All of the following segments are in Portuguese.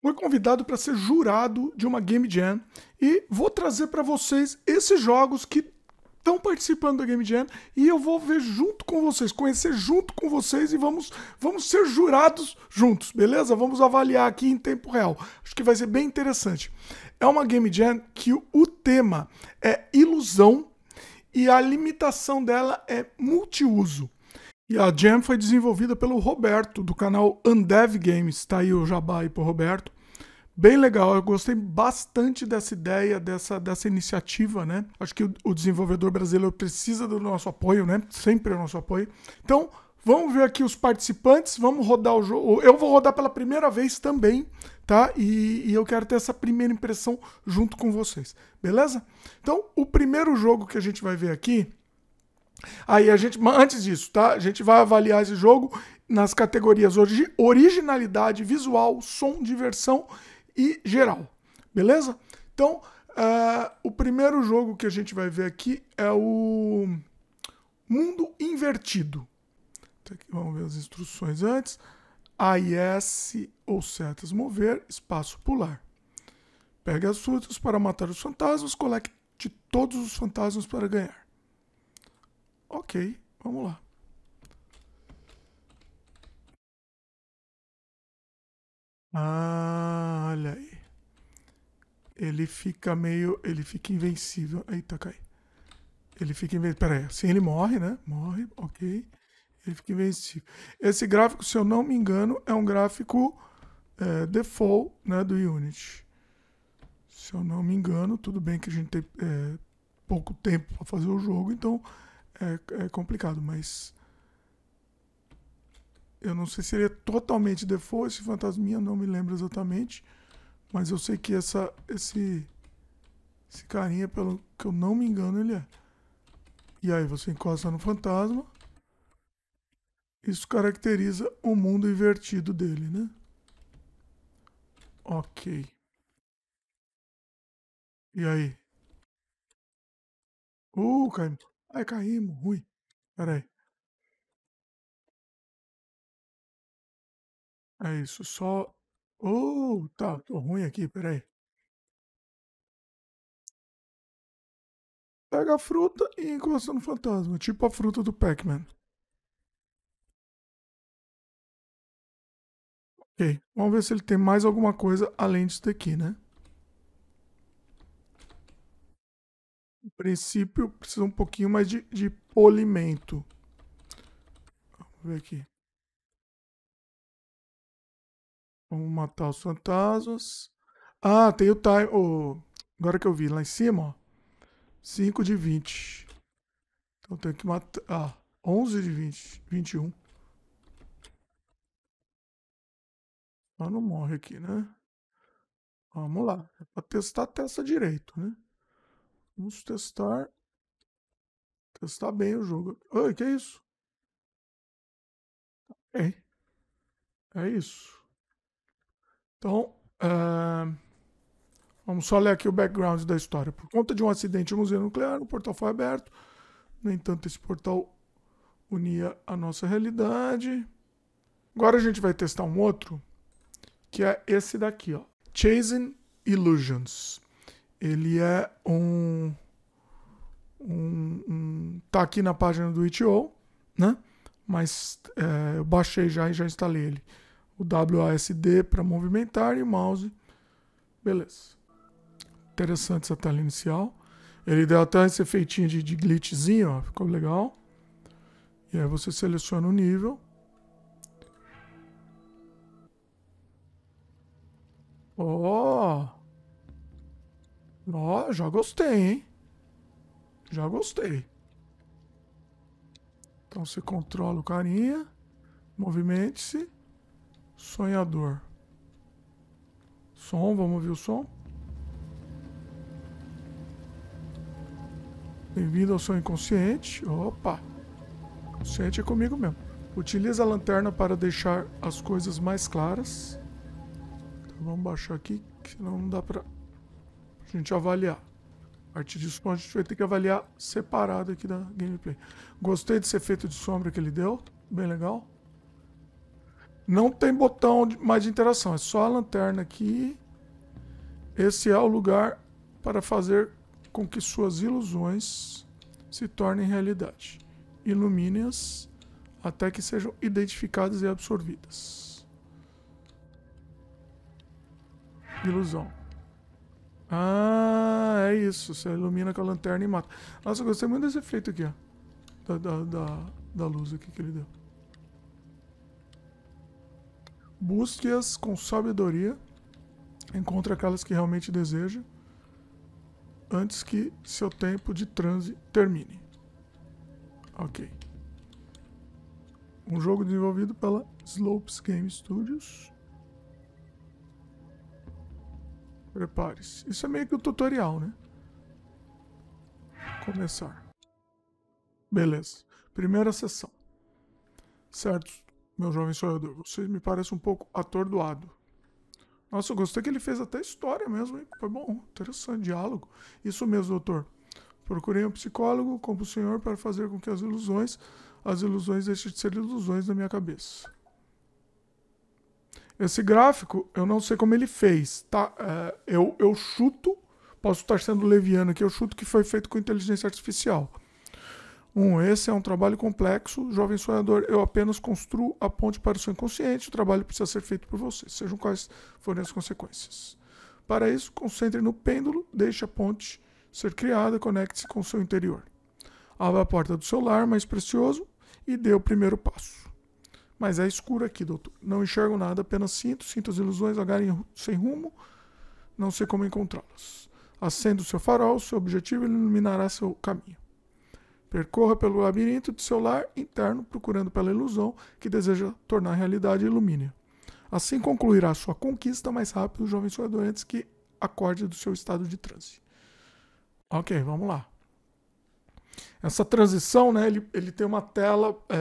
foi convidado para ser jurado de uma Game Jam e vou trazer para vocês esses jogos que estão participando da Game Jam e eu vou ver junto com vocês, conhecer junto com vocês e vamos, vamos ser jurados juntos, beleza? Vamos avaliar aqui em tempo real. Acho que vai ser bem interessante. É uma Game Jam que o tema é ilusão e a limitação dela é multiuso. E a Jam foi desenvolvida pelo Roberto, do canal Undev Games. Tá aí o jabá aí pro Roberto. Bem legal, eu gostei bastante dessa ideia, dessa, dessa iniciativa, né? Acho que o, o desenvolvedor brasileiro precisa do nosso apoio, né? Sempre é o nosso apoio. Então, Vamos ver aqui os participantes, vamos rodar o jogo. Eu vou rodar pela primeira vez também, tá? E, e, eu quero ter essa primeira impressão junto com vocês, beleza? Então, o primeiro jogo que a gente vai ver aqui Aí a gente, antes disso, tá? A gente vai avaliar esse jogo nas categorias origi originalidade, visual, som, diversão e geral. Beleza? Então, eh, o primeiro jogo que a gente vai ver aqui é o Mundo Invertido. Tá aqui, vamos ver as instruções antes. AIS ou setas mover, espaço pular. Pegue as frutas para matar os fantasmas, colete todos os fantasmas para ganhar. Ok, vamos lá. Ah, olha aí. Ele fica meio. Ele fica invencível. Eita, cai. Ele fica invencível. Pera aí. Assim ele morre, né? Morre, ok. Ele fica invencível. Esse gráfico, se eu não me engano, é um gráfico é, default né, do Unity. Se eu não me engano, tudo bem que a gente tem é, pouco tempo para fazer o jogo, então é, é complicado, mas. Eu não sei se ele é totalmente default, esse fantasminha, não me lembro exatamente. Mas eu sei que essa, esse, esse carinha, pelo que eu não me engano, ele é. E aí você encosta no fantasma. Isso caracteriza o mundo invertido dele, né? Ok. E aí? Uh, cai... Ai, caímos. Ui. aí É isso, só. Oh, tá, tô ruim aqui, pera aí Pega a fruta e encosta no fantasma, tipo a fruta do Pac-Man. Ok, vamos ver se ele tem mais alguma coisa além disso daqui, né? O princípio precisa um pouquinho mais de, de polimento. Vamos ver aqui. Vamos matar os fantasmas. Ah, tem o time. Oh, agora que eu vi lá em cima, ó. 5 de 20. Então tenho que matar. Ah, 11 de 20. 21. Mas não morre aqui, né? Vamos lá. É pra testar a testa direito, né? Vamos testar. Testar bem o jogo. Oi, que é isso? É, é isso. Então, eh, vamos só ler aqui o background da história. Por conta de um acidente no museu nuclear, o portal foi aberto. No entanto, esse portal unia a nossa realidade. Agora a gente vai testar um outro, que é esse daqui, ó. Chasing Illusions ele é um, um, um, tá aqui na página do Ito, né? Mas é, eu baixei já e já instalei ele. O WASD para movimentar e o mouse. Beleza. Interessante essa tela inicial. Ele deu até esse efeitinho de, de glitchzinho, ó, ficou legal. E aí você seleciona o nível. Oh! Ó, já gostei, hein? Já gostei. Então você controla o carinha. Movimente-se. Sonhador. Som, vamos ouvir o som. Bem-vindo ao sonho inconsciente. Opa! Consciente é comigo mesmo. Utiliza a lanterna para deixar as coisas mais claras. Então vamos baixar aqui, que senão não dá pra a gente avaliar. A partir disso, a gente vai ter que avaliar separado aqui da gameplay. Gostei desse efeito de sombra que ele deu, bem legal. Não tem botão mais de interação, é só a lanterna aqui. Esse é o lugar para fazer com que suas ilusões se tornem realidade. Ilumine-as até que sejam identificadas e absorvidas. Ilusão. Ah, é isso. Você ilumina com a lanterna e mata. Nossa, eu gostei muito desse efeito aqui, ó. Da, da, da, da luz aqui que ele deu. Busque-as com sabedoria. Encontre aquelas que realmente deseja. Antes que seu tempo de transe termine. Ok. Um jogo desenvolvido pela Slopes Game Studios. Prepare-se. Isso é meio que um tutorial, né? Começar. Beleza. Primeira sessão. Certo, meu jovem sonhador, você me parece um pouco atordoado. Nossa, eu gostei que ele fez até história mesmo, hein? Foi bom, interessante, diálogo. Isso mesmo, doutor. Procurei um psicólogo como o senhor para fazer com que as ilusões, as ilusões deixem de ser ilusões na minha cabeça. Esse gráfico, eu não sei como ele fez, tá? É, eu, eu chuto, posso estar sendo leviano aqui, eu chuto que foi feito com inteligência artificial. Um, esse é um trabalho complexo, jovem sonhador, eu apenas construo a ponte para o seu inconsciente, o trabalho precisa ser feito por você, sejam quais forem as consequências. Para isso, concentre no pêndulo, deixe a ponte ser criada, conecte-se com o seu interior. Abra a porta do seu lar mais precioso e dê o primeiro passo. Mas é escuro aqui, doutor. Não enxergo nada, apenas sinto, sinto as ilusões vagarem sem rumo, não sei como encontrá-las. Acenda o seu farol, seu objetivo é iluminará seu caminho. Percorra pelo labirinto de seu lar interno, procurando pela ilusão que deseja tornar realidade e ilumine. Assim concluirá sua conquista mais rápido jovem sonhador antes que acorde do seu estado de transe. Ok, vamos lá. Essa transição, né, ele, ele tem uma tela, é,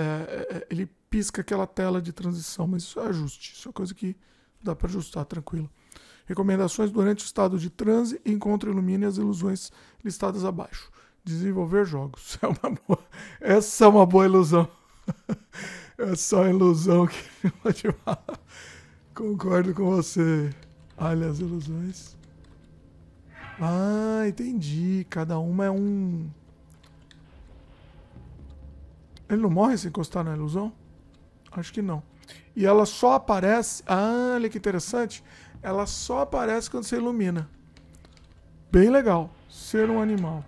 é, ele pisca aquela tela de transição, mas isso é ajuste, isso é coisa que dá para ajustar tranquilo. Recomendações durante o estado de transe, encontre ilumine as ilusões listadas abaixo. Desenvolver jogos. É uma boa, essa é uma boa ilusão. É só ilusão que pode falar. Concordo com você. Olha as ilusões. Ah, entendi. Cada uma é um. Ele não morre se encostar na ilusão? Acho que não. E ela só aparece. Ah, olha que interessante. Ela só aparece quando você ilumina. Bem legal. Ser um animal.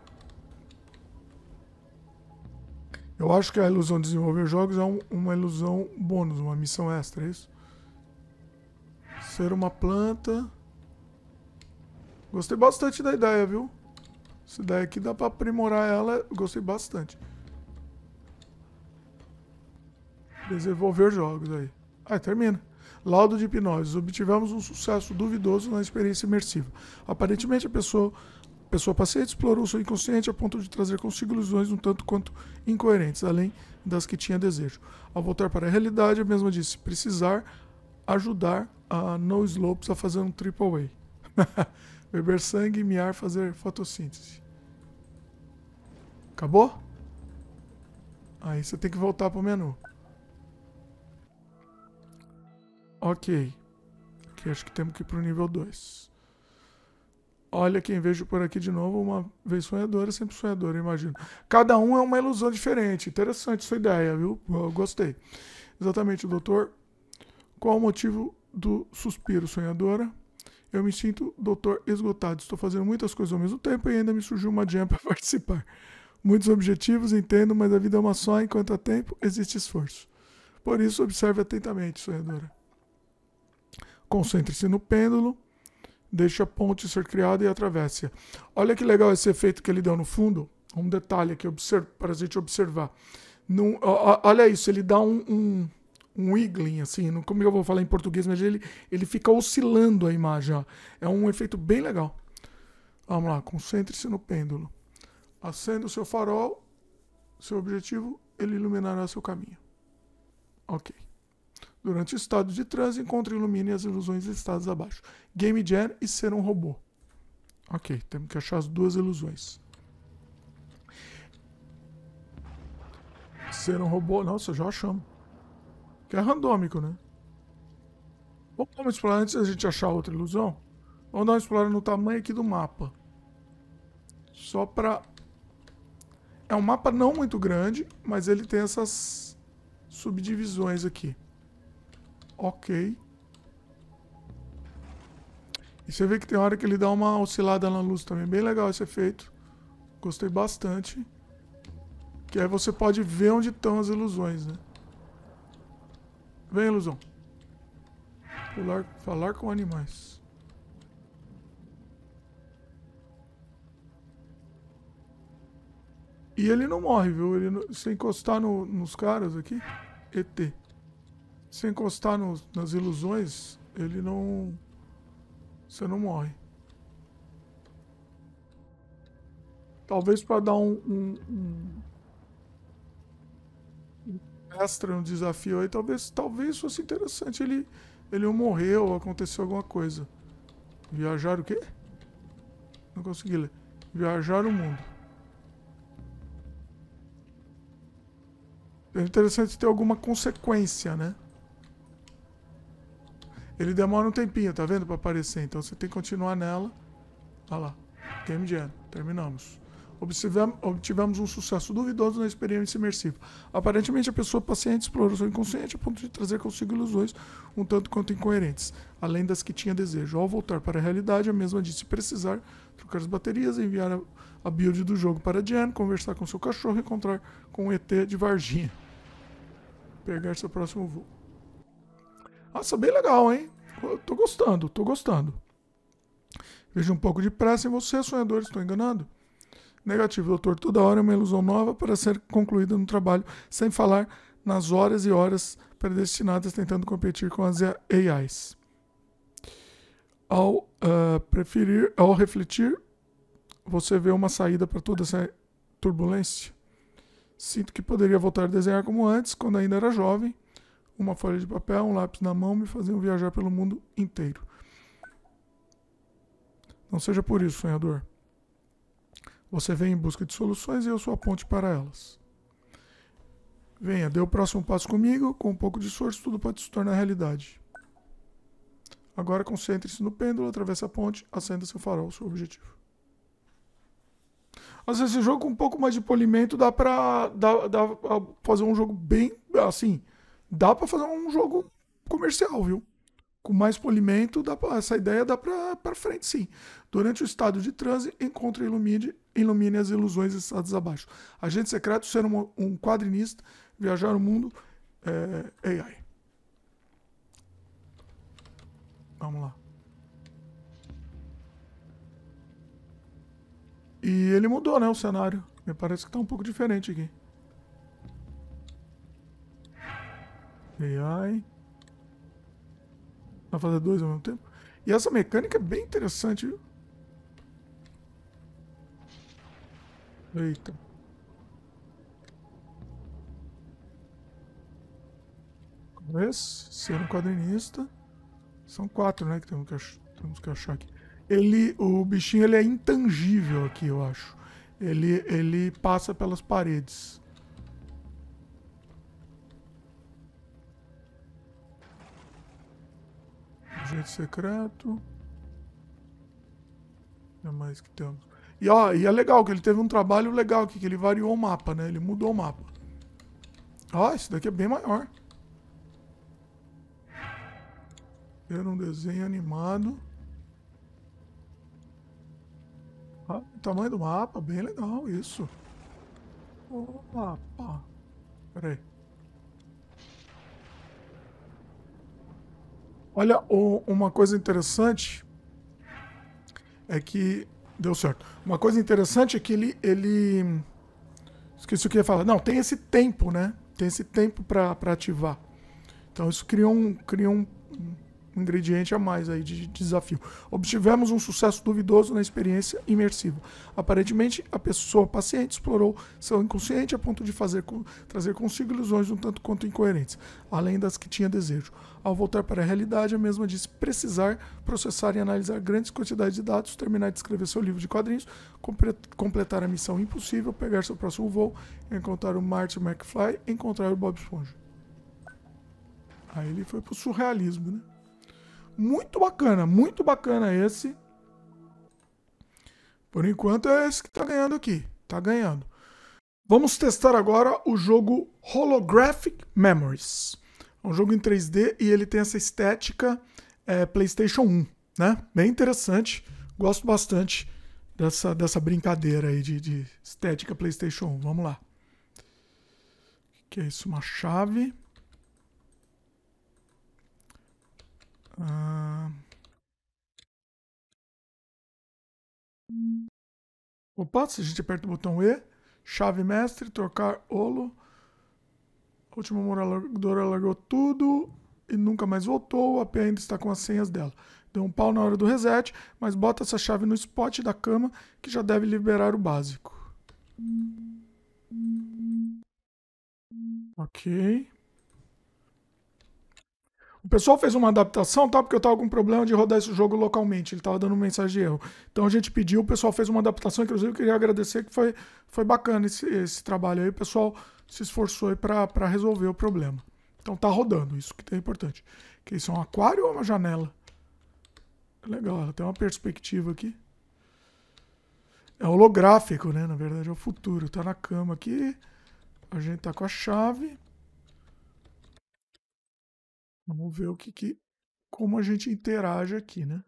Eu acho que a ilusão de desenvolver jogos é um, uma ilusão bônus, uma missão extra, é isso? Ser uma planta. Gostei bastante da ideia, viu? Essa ideia aqui dá pra aprimorar ela. Gostei bastante. desenvolver jogos aí. Aí termina. Laudo de hipnose. Obtivemos um sucesso duvidoso na experiência imersiva. Aparentemente a pessoa, pessoa paciente explorou o seu inconsciente a ponto de trazer consigo ilusões um tanto quanto incoerentes, além das que tinha desejo. Ao voltar para a realidade, a mesma disse precisar ajudar a No Slopes a fazer um triple A. Beber sangue e miar fazer fotossíntese. Acabou? Aí você tem que voltar para o menu. Ok. Aqui acho que temos que ir pro nível 2. Olha quem vejo por aqui de novo, uma vez sonhadora, sempre sonhadora, imagino. Cada um é uma ilusão diferente. Interessante sua ideia, viu? Eu gostei. Exatamente, doutor. Qual o motivo do suspiro, sonhadora? Eu me sinto, doutor, esgotado. Estou fazendo muitas coisas ao mesmo tempo e ainda me surgiu uma jam para participar. Muitos objetivos, entendo, mas a vida é uma só. Enquanto há tempo, existe esforço. Por isso, observe atentamente, sonhadora. Concentre-se no pêndulo, deixe a ponte ser criada e atravesse. Olha que legal esse efeito que ele deu no fundo. Um detalhe aqui para a gente observar. olha isso, ele dá um, um, um wiggling, assim, não, como eu vou falar em português, mas ele, ele fica oscilando a imagem. Ó. É um efeito bem legal. Vamos lá, concentre-se no pêndulo. Acenda o seu farol, seu objetivo, ele iluminará seu caminho. Ok. Durante o estado de transe, encontre e ilumine as ilusões listadas abaixo. Game Jam e ser um robô. Ok, temos que achar as duas ilusões. Ser um robô... Nossa, já achamos. Que é randômico, né? Vamos explorar antes da gente achar outra ilusão. Vamos dar uma explorada no tamanho aqui do mapa. Só pra... É um mapa não muito grande, mas ele tem essas subdivisões aqui. Ok. E você vê que tem hora que ele dá uma oscilada na luz também. Bem legal esse efeito. Gostei bastante. Que aí você pode ver onde estão as ilusões, né? Vem, ilusão. Pular, falar com animais. E ele não morre, viu? Ele não, se encostar no, nos caras aqui, ET se encostar no, nas ilusões, ele não. Você não morre. Talvez para dar um, um, um, extra no um desafio aí, talvez, talvez fosse interessante ele, ele morreu, aconteceu alguma coisa. Viajar o quê? Não consegui ler. Viajar o mundo. É interessante ter alguma consequência, né? Ele demora um tempinho, tá vendo? Pra aparecer. Então você tem que continuar nela. Olha lá. Game Jam. Terminamos. Obtivemos, um sucesso duvidoso na experiência imersiva. Aparentemente, a pessoa paciente explorou seu inconsciente a ponto de trazer consigo ilusões um tanto quanto incoerentes, além das que tinha desejo. Ao voltar para a realidade, a mesma disse precisar trocar as baterias, enviar a, build do jogo para Jen, conversar com seu cachorro e encontrar com o ET de Varginha. Pegar seu próximo voo. Nossa, bem legal, hein? Eu tô gostando, tô gostando. Vejo um pouco de pressa em você, sonhador, estou enganado? Negativo, doutor. Toda hora é uma ilusão nova para ser concluída no trabalho, sem falar nas horas e horas predestinadas tentando competir com as AIs. Ao uh, preferir, ao refletir, você vê uma saída para toda essa turbulência. Sinto que poderia voltar a desenhar como antes, quando ainda era jovem uma folha de papel, um lápis na mão me faziam viajar pelo mundo inteiro. Não seja por isso, sonhador. Você vem em busca de soluções e eu sou a ponte para elas. Venha, dê o próximo passo comigo, com um pouco de esforço tudo pode se tornar realidade. Agora concentre-se no pêndulo, atravesse a ponte, acenda seu farol, seu objetivo. Às vezes esse jogo com um pouco mais de polimento dá pra dá, dá, fazer um jogo bem assim, dá para fazer um jogo comercial, viu? Com mais polimento, dá pra, essa ideia dá para frente, sim. Durante o estado de transe, encontre e ilumine, ilumine as ilusões estados abaixo. Agente secreto, ser um, um quadrinista, viajar o mundo, é, AI. Vamos lá. E ele mudou, né, o cenário. Me parece que tá um pouco diferente aqui. AI. Dá pra fazer dois ao mesmo tempo. E essa mecânica é bem interessante, viu? Eita. Esse, ser um quadrinista. São quatro, né, que temos que, temos que achar aqui. Ele, o bichinho ele é intangível aqui, eu acho. Ele, ele passa pelas paredes. Agente secreto. é mais que temos? E, ó, e é legal que ele teve um trabalho legal aqui, que ele variou o mapa, né? Ele mudou o mapa. Ó, esse daqui é bem maior. Era um desenho animado. o tamanho do mapa, bem legal isso. O mapa. Pera aí. Olha, uma coisa interessante é que. Deu certo. Uma coisa interessante é que ele. ele esqueci o que ia falar. Não, tem esse tempo, né? Tem esse tempo para ativar. Então isso criou um, cria um um ingrediente a mais aí de desafio. Obtivemos um sucesso duvidoso na experiência imersiva. Aparentemente, a pessoa paciente explorou seu inconsciente a ponto de fazer com, trazer consigo ilusões um tanto quanto incoerentes, além das que tinha desejo. Ao voltar para a realidade, a mesma disse precisar processar e analisar grandes quantidades de dados, terminar de escrever seu livro de quadrinhos, completar a missão impossível, pegar seu próximo voo, encontrar o Marty McFly, encontrar o Bob Esponja. Aí ele foi pro surrealismo, né? muito bacana, muito bacana esse. Por enquanto é esse que tá ganhando aqui, tá ganhando. Vamos testar agora o jogo Holographic Memories. É um jogo em 3D e ele tem essa estética é, PlayStation 1, né? Bem interessante, gosto bastante dessa, dessa brincadeira aí de, de estética PlayStation 1. Vamos lá. O que é isso? Uma chave. Ah... Opa, se a gente aperta o botão E, chave mestre, trocar olo. A última moradora largou tudo e nunca mais voltou. O AP ainda está com as senhas dela. Deu um pau na hora do reset, mas bota essa chave no spot da cama que já deve liberar o básico. Ok. O pessoal fez uma adaptação, tá? Porque eu tava com problema de rodar esse jogo localmente. Ele tava dando mensagem de erro. Então a gente pediu, o pessoal fez uma adaptação. Inclusive, eu queria agradecer que foi, foi bacana esse, esse trabalho aí. O pessoal se esforçou aí para resolver o problema. Então tá rodando, isso que é importante. Que isso é um aquário ou uma janela? Legal, tem uma perspectiva aqui. É holográfico, né? Na verdade é o futuro. Tá na cama aqui. A gente tá com a chave. Vamos ver o que, que como a gente interage aqui, né?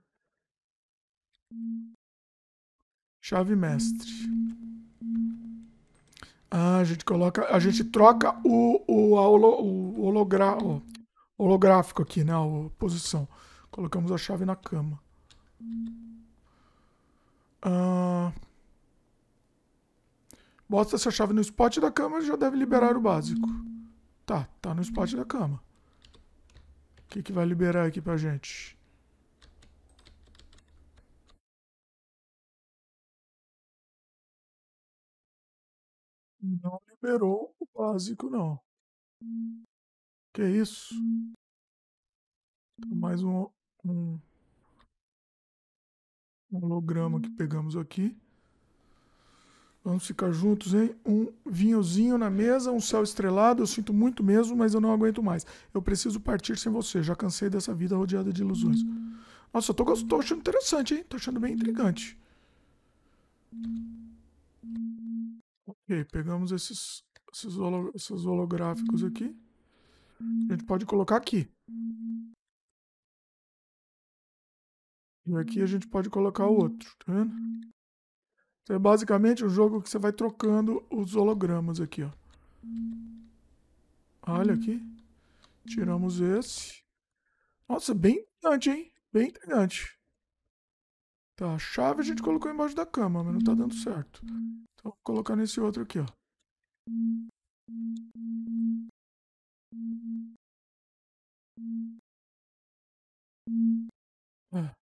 Chave mestre. Ah, a gente coloca, a gente troca o, o, holo, o, hologra, holográfico aqui, né? A posição. Colocamos a chave na cama. Ah, bota essa chave no spot da cama, já deve liberar o básico. Tá, tá no spot da cama que, que vai liberar aqui pra gente? Não liberou o básico, não. Que é isso? Tá mais um, um, um holograma que pegamos aqui. Vamos ficar juntos, hein? Um vinhozinho na mesa, um céu estrelado. Eu sinto muito mesmo, mas eu não aguento mais. Eu preciso partir sem você. Já cansei dessa vida rodeada de ilusões. Nossa, eu tô, tô achando interessante, hein? Tô achando bem intrigante. Ok, pegamos esses, esses, holo, esses holográficos aqui. A gente pode colocar aqui. E aqui a gente pode colocar o outro, tá vendo? Então é basicamente o um jogo que você vai trocando os hologramas aqui, ó. Olha aqui. Tiramos esse. Nossa, bem intrigante, hein? Bem intrigante. Tá, a chave a gente colocou embaixo da cama, mas não tá dando certo. Então vou colocar nesse outro aqui, ó. É.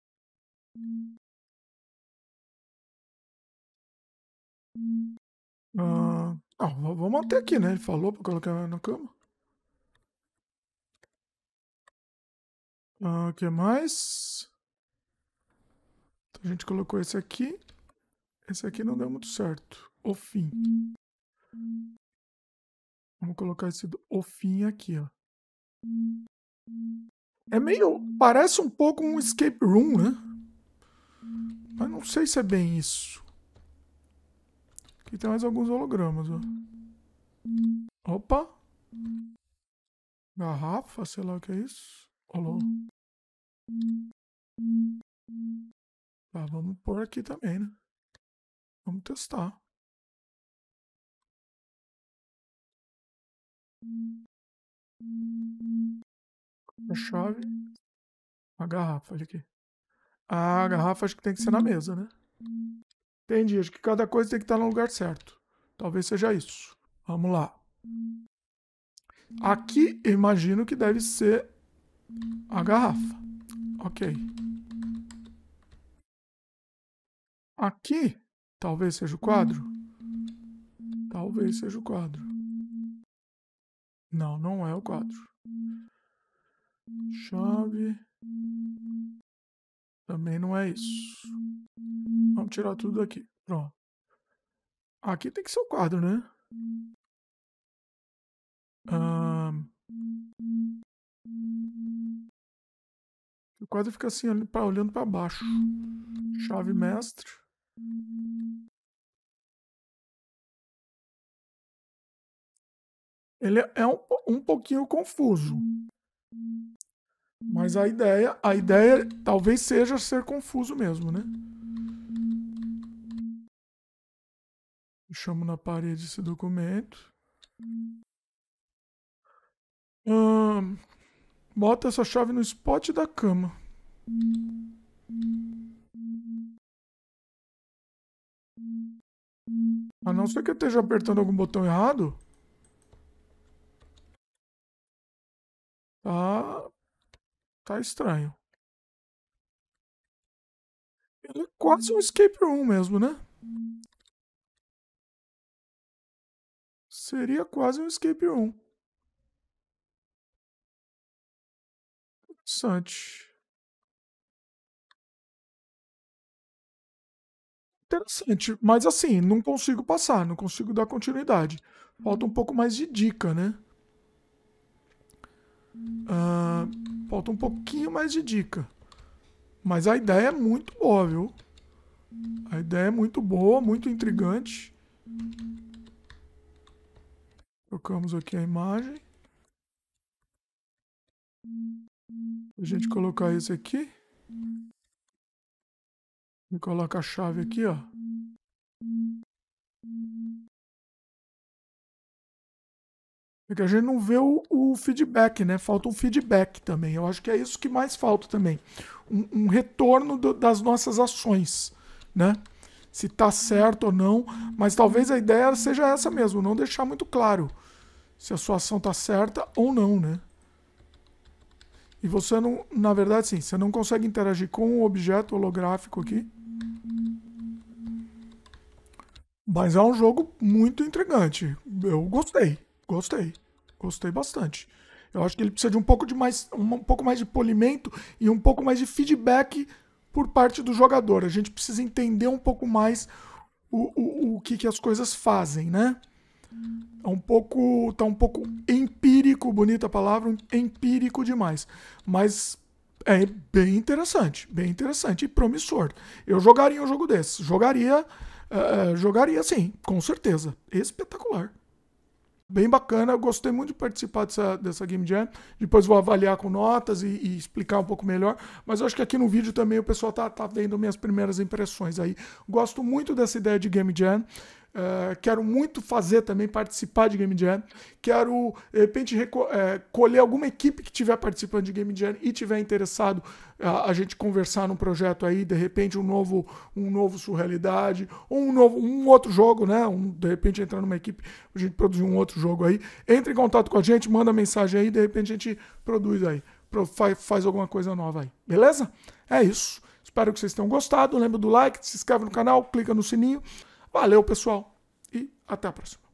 Hum. Ah, não, ah, vamos até aqui, né? Ele falou pra colocar na cama. Ah, o que mais? Então, a gente colocou esse aqui. Esse aqui não deu muito certo. O fim. Vamos colocar esse do o fim aqui, ó. É meio... Parece um pouco um escape room, né? Mas não sei se é bem isso. Aqui tem mais alguns hologramas, ó. Opa! Garrafa, sei lá o que é isso. Olô. Tá, vamos pôr aqui também, né? Vamos testar. A chave. A garrafa, olha aqui. Ah, a garrafa acho que tem que ser na mesa, né? Entendi. Acho que cada coisa tem que estar no lugar certo. Talvez seja isso. Vamos lá. Aqui imagino que deve ser a garrafa. Ok. Aqui talvez seja o quadro. Talvez seja o quadro. Não, não é o quadro. Chave. Também não é isso. Vamos tirar tudo daqui. Pronto. Aqui tem que ser o quadro, né? Um... Ah, o quadro fica assim, olhando para baixo. Chave mestre. Ele é um, um pouquinho confuso. Mas a ideia, a ideia talvez seja ser confuso mesmo, né? Chamo na parede esse documento. Hum, bota essa chave no spot da cama. A não ser que eu esteja apertando algum botão errado. Tá. Tá estranho. Ele é quase um hum. escape room mesmo, né? Seria quase um escape room. Interessante. Interessante, mas assim, não consigo passar, não consigo dar continuidade. Falta um uhum. pouco mais de dica, né? Ah. Falta um pouquinho mais de dica. Mas a ideia é muito boa, viu? A ideia é muito boa, muito intrigante. Trocamos aqui a imagem. A gente colocar esse aqui. E coloca a chave aqui, ó. Porque a gente não vê o, o, feedback, né? Falta um feedback também. Eu acho que é isso que mais falta também. Um, um retorno do, das nossas ações, né? Se está certo ou não. Mas talvez a ideia seja essa mesmo, não deixar muito claro se a sua ação está certa ou não, né? E você não, na verdade, sim, você não consegue interagir com o objeto holográfico aqui. Mas é um jogo muito intrigante. Eu gostei. Gostei. Gostei bastante. Eu acho que ele precisa de um pouco de mais um, um pouco mais de polimento e um pouco mais de feedback por parte do jogador. A gente precisa entender um pouco mais o, o, o que, que as coisas fazem, né? É um pouco, tá um pouco empírico, bonita palavra, empírico demais. Mas é bem interessante, bem interessante e promissor. Eu jogaria um jogo desse, jogaria, uh, jogaria sim, com certeza. Espetacular bem bacana. gostei muito de participar dessa, dessa Game Jam. Depois vou avaliar com notas e, e explicar um pouco melhor. Mas eu acho que aqui no vídeo também o pessoal tá, tá vendo minhas primeiras impressões aí. Gosto muito dessa ideia de Game Jam. Eh, quero muito fazer também, participar de Game Jam. Quero, de repente, é, colher alguma equipe que estiver participando de Game Jam e tiver interessado a, a gente conversar num projeto aí, de repente, um novo, um novo Surrealidade, ou um, novo, um outro jogo, né? Um, de repente, entrar numa equipe, a gente produzir um outro jogo aí. Entre em contato com a gente, manda mensagem aí, de repente a gente produz aí, faz, faz alguma coisa nova aí, beleza? É isso. Espero que vocês tenham gostado. Lembra do like, se inscreve no canal, clica no sininho. Valeu, pessoal, e até a próxima.